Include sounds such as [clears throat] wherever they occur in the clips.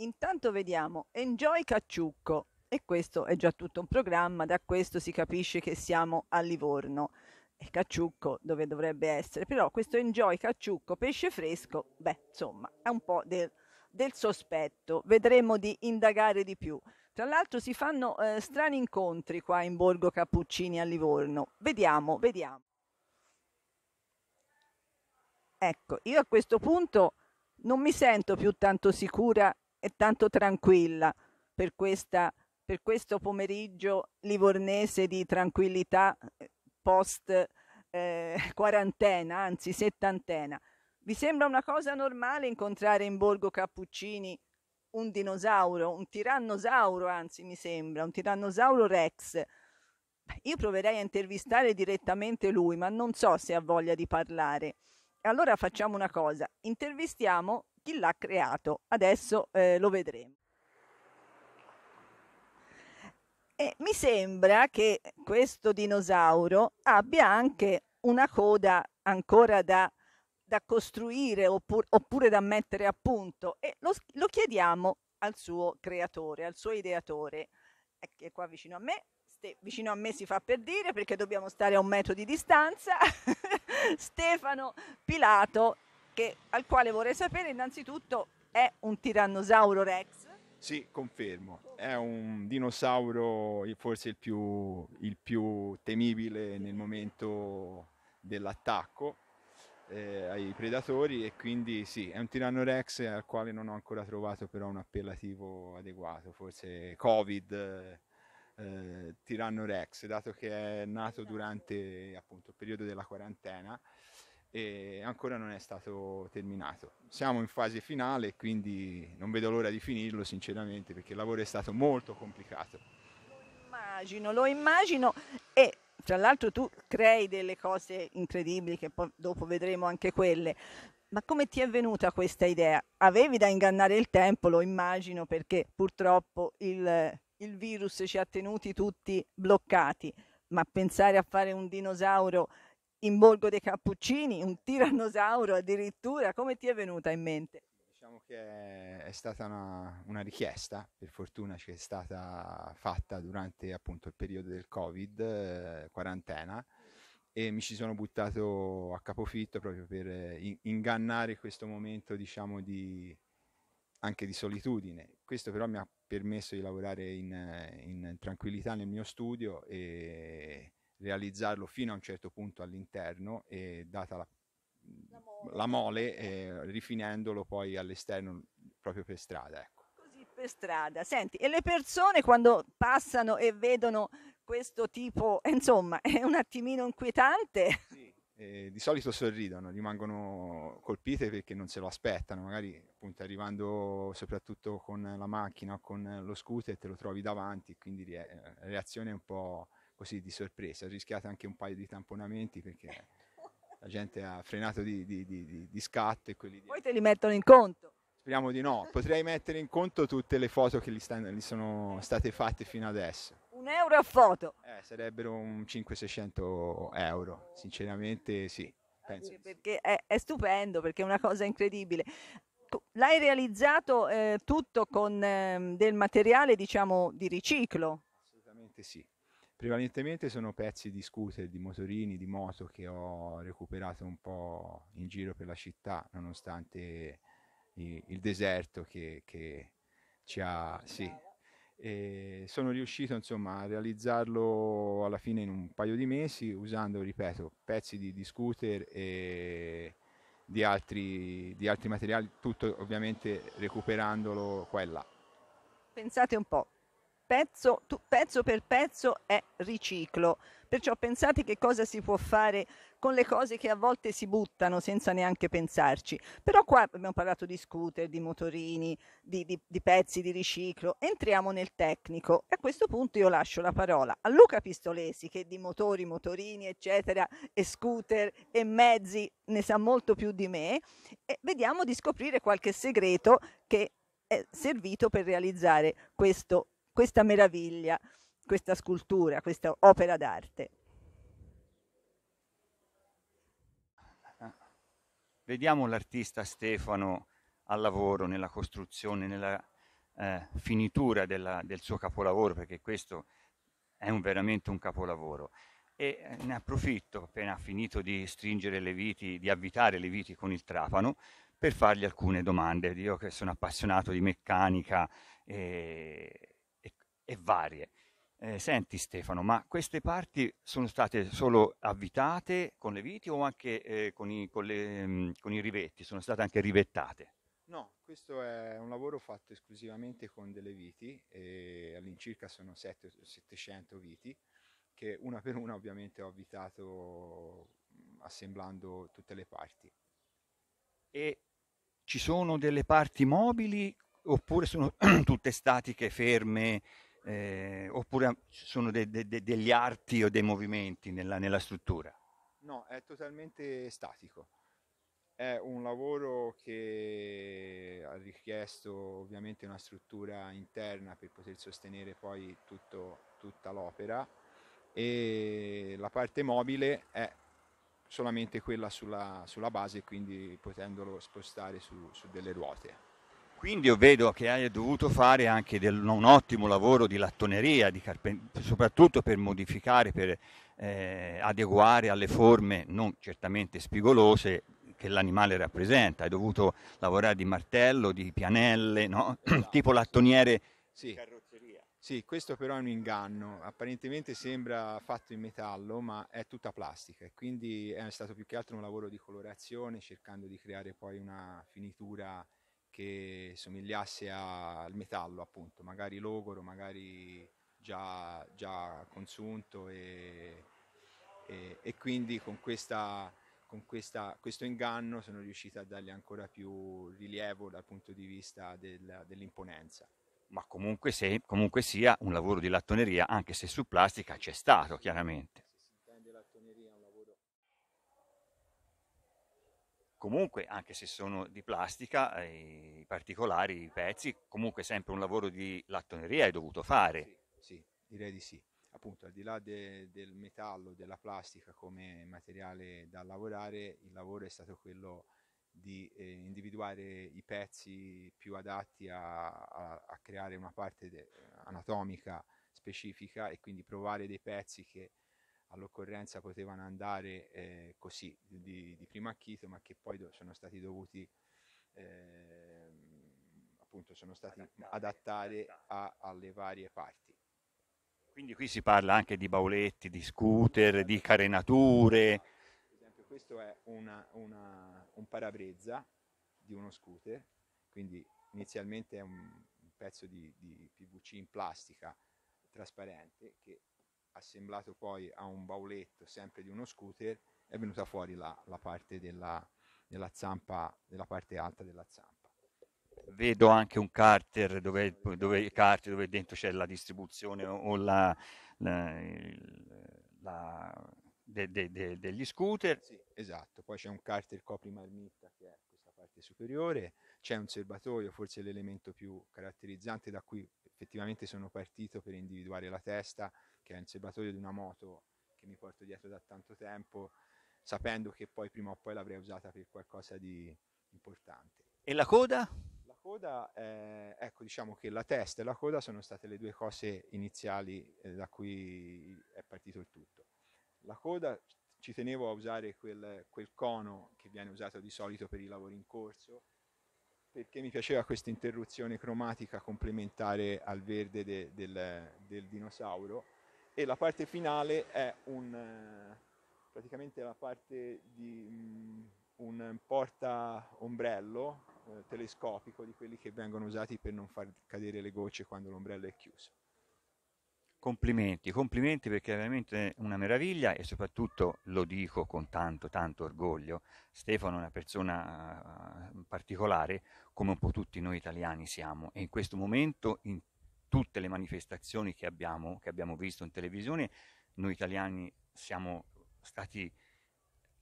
Intanto vediamo Enjoy Cacciucco e questo è già tutto un programma, da questo si capisce che siamo a Livorno e Cacciucco dove dovrebbe essere, però questo Enjoy Cacciucco pesce fresco, beh insomma è un po' del, del sospetto, vedremo di indagare di più. Tra l'altro si fanno eh, strani incontri qua in Borgo Cappuccini a Livorno, vediamo, vediamo. Ecco, io a questo punto non mi sento più tanto sicura e tanto tranquilla per, questa, per questo pomeriggio livornese di tranquillità eh, post eh, [laughs] quarantena, anzi settantena. Vi sembra una cosa normale incontrare in Borgo Cappuccini un dinosauro, un tirannosauro, anzi mi sembra, un tirannosauro Rex? Io proverei a intervistare direttamente lui, ma non so se ha voglia di parlare. Allora facciamo una cosa, intervistiamo chi l'ha creato. Adesso eh, lo vedremo. E mi sembra che questo dinosauro abbia anche una coda ancora da, da costruire oppur, oppure da mettere a punto e lo, lo chiediamo al suo creatore, al suo ideatore, che è qua vicino a me, vicino a me si fa per dire perché dobbiamo stare a un metro di distanza, [laughs] Stefano Pilato che, al quale vorrei sapere innanzitutto è un tirannosauro rex? Sì, confermo. È un dinosauro forse il più, il più temibile nel momento dell'attacco eh, ai predatori e quindi sì, è un tiranno rex al quale non ho ancora trovato però un appellativo adeguato, forse covid. Eh, tiranno rex dato che è nato esatto. durante appunto il periodo della quarantena e ancora non è stato terminato. Siamo in fase finale, quindi non vedo l'ora di finirlo sinceramente perché il lavoro è stato molto complicato. Immagino, lo immagino e tra l'altro tu crei delle cose incredibili che poi dopo vedremo anche quelle. Ma come ti è venuta questa idea? Avevi da ingannare il tempo, lo immagino, perché purtroppo il, il virus ci ha tenuti tutti bloccati, ma pensare a fare un dinosauro in Borgo dei Cappuccini, un tirannosauro addirittura, come ti è venuta in mente? Diciamo che è stata una, una richiesta, per fortuna ci è stata fatta durante appunto il periodo del Covid, eh, quarantena, e mi ci sono buttato a capofitto proprio per eh, in- ingannare questo momento diciamo di, anche di solitudine. Questo però mi ha permesso di lavorare in, in tranquillità nel mio studio e realizzarlo fino a un certo punto all'interno e data la, la mole, la mole eh, rifinendolo poi all'esterno proprio per strada. Ecco. Così per strada. Senti, e le persone quando passano e vedono questo tipo, [laughs] insomma, è un attimino inquietante. Sì. Eh, di solito sorridono, rimangono colpite perché non se lo aspettano, magari appunto arrivando soprattutto con la macchina o con lo scooter te lo trovi davanti, quindi re- reazione è un po' così di sorpresa, ho rischiato anche un paio di tamponamenti perché [laughs] la gente ha frenato di, di, di, di scatto e quelli di... Poi te li mettono in conto? Speriamo di no, [laughs] potrei mettere in conto tutte le foto che gli, stanno, gli sono state fatte fino adesso. Un euro a foto? Eh, sarebbero un 500-600 euro, sinceramente sì. Penso. Perché è, è stupendo, perché è una cosa incredibile l'hai realizzato eh, tutto con eh, del materiale diciamo di riciclo? Assolutamente sì. Prevalentemente sono pezzi di scooter, di motorini, di moto che ho recuperato un po' in giro per la città, nonostante il deserto che, che ci ha... Sì. E sono riuscito insomma a realizzarlo alla fine in un paio di mesi usando, ripeto, pezzi di, di scooter e di altri, di altri materiali, tutto ovviamente recuperandolo qua e là. Pensate un po', pezzo, tu, pezzo per pezzo è riciclo. Perciò pensate che cosa si può fare con le cose che a volte si buttano senza neanche pensarci. Però qua abbiamo parlato di scooter, di motorini, di, di, di pezzi di riciclo. Entriamo nel tecnico e a questo punto io lascio la parola a Luca Pistolesi che di motori, motorini, eccetera, e scooter e mezzi ne sa molto più di me e vediamo di scoprire qualche segreto che è servito per realizzare questo questa meraviglia, questa scultura, questa opera d'arte. Vediamo l'artista Stefano al lavoro nella costruzione, nella eh, finitura della, del suo capolavoro, perché questo è un, veramente un capolavoro. E eh, ne approfitto, appena finito di stringere le viti, di avvitare le viti con il trapano, per fargli alcune domande. Io che sono appassionato di meccanica e, e varie. Eh, senti Stefano, ma queste parti sono state solo avvitate con le viti o anche eh, con, i, con, le, mm, con, i, rivetti? Sono state anche rivettate? No, questo è un lavoro fatto esclusivamente con delle viti, all'incirca sono 700 viti, che una per una ovviamente ho avvitato mm, assemblando tutte le parti. E ci sono delle parti mobili oppure sono [clears throat] tutte statiche, ferme? eh, oppure sono de, de, de, degli arti o dei movimenti nella, nella struttura? No, è totalmente statico. È un lavoro che ha richiesto ovviamente una struttura interna per poter sostenere poi tutto, tutta l'opera e la parte mobile è solamente quella sulla, sulla base, quindi potendolo spostare su, su delle ruote. Quindi io vedo che hai dovuto fare anche del, un ottimo lavoro di lattoneria, di carpent- soprattutto per modificare, per eh, adeguare alle forme non certamente spigolose che l'animale rappresenta. Hai dovuto lavorare di martello, di pianelle, no? esatto. [clears throat] tipo lattoniere. Sì. Carrozzeria. Sì, questo però è un inganno. Apparentemente sembra fatto in metallo, ma è tutta plastica e quindi è stato più che altro un lavoro di colorazione, cercando di creare poi una finitura che somigliasse al metallo, appunto, magari logoro, magari già, già consunto e, e, e, quindi con, questa, con questa, questo inganno sono riuscito a dargli ancora più rilievo dal punto di vista del, dell'imponenza ma comunque, se, comunque, sia un lavoro di lattoneria, anche se su plastica c'è stato chiaramente. comunque anche se sono di plastica eh, i particolari, i pezzi, comunque sempre un lavoro di lattoneria hai dovuto fare. Sì, sì direi di sì. Appunto, al di là de, del metallo, della plastica come materiale da lavorare, il lavoro è stato quello di eh, individuare i pezzi più adatti a, a, a creare una parte de, anatomica specifica e quindi provare dei pezzi che all'occorrenza potevano andare eh, così di, di, primo acchito, ma che poi sono stati dovuti eh, appunto sono stati adattare, adattare, A, alle varie parti. Quindi qui si parla anche di bauletti, di scooter, di carenature. Per esempio, questo è una, una, un parabrezza di uno scooter, quindi inizialmente è un, un pezzo di, di PVC in plastica trasparente che assemblato poi a un bauletto sempre di uno scooter, è venuta fuori la, la parte della, della, zampa, della parte alta della zampa. Vedo anche un carter dove, dove, carter dove dentro c'è la distribuzione o la, la, la de, de, de, degli scooter. Sì, esatto, poi c'è un carter copri marmitta che è questa parte superiore, c'è un serbatoio, forse l'elemento più caratterizzante da cui effettivamente sono partito per individuare la testa, che è il serbatoio di una moto che mi porto dietro da tanto tempo, sapendo che poi prima o poi l'avrei usata per qualcosa di importante. E la coda? La coda, è, ecco, diciamo che la testa e la coda sono state le due cose iniziali eh, da cui è partito il tutto. La coda ci tenevo a usare quel, quel cono che viene usato di solito per i lavori in corso, perché mi piaceva questa interruzione cromatica complementare al verde de, del, del dinosauro e la parte finale è un, eh, praticamente la parte di mm, un porta ombrello eh, telescopico di quelli che vengono usati per non far cadere le gocce quando l'ombrello è chiuso. Complimenti, complimenti perché è veramente una meraviglia e soprattutto lo dico con tanto tanto orgoglio, Stefano è una persona eh, particolare come un po' tutti noi italiani siamo e in questo momento in tutte le manifestazioni che abbiamo, che abbiamo visto in televisione, noi italiani siamo stati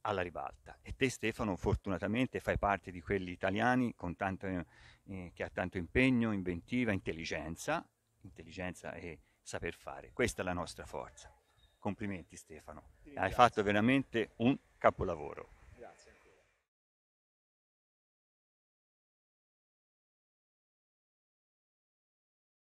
alla ribalta e te Stefano fortunatamente fai parte di quelli italiani tanto, eh, che ha tanto impegno, inventiva, intelligenza, intelligenza e saper fare. Questa è la nostra forza. Complimenti Stefano, hai fatto veramente un capolavoro.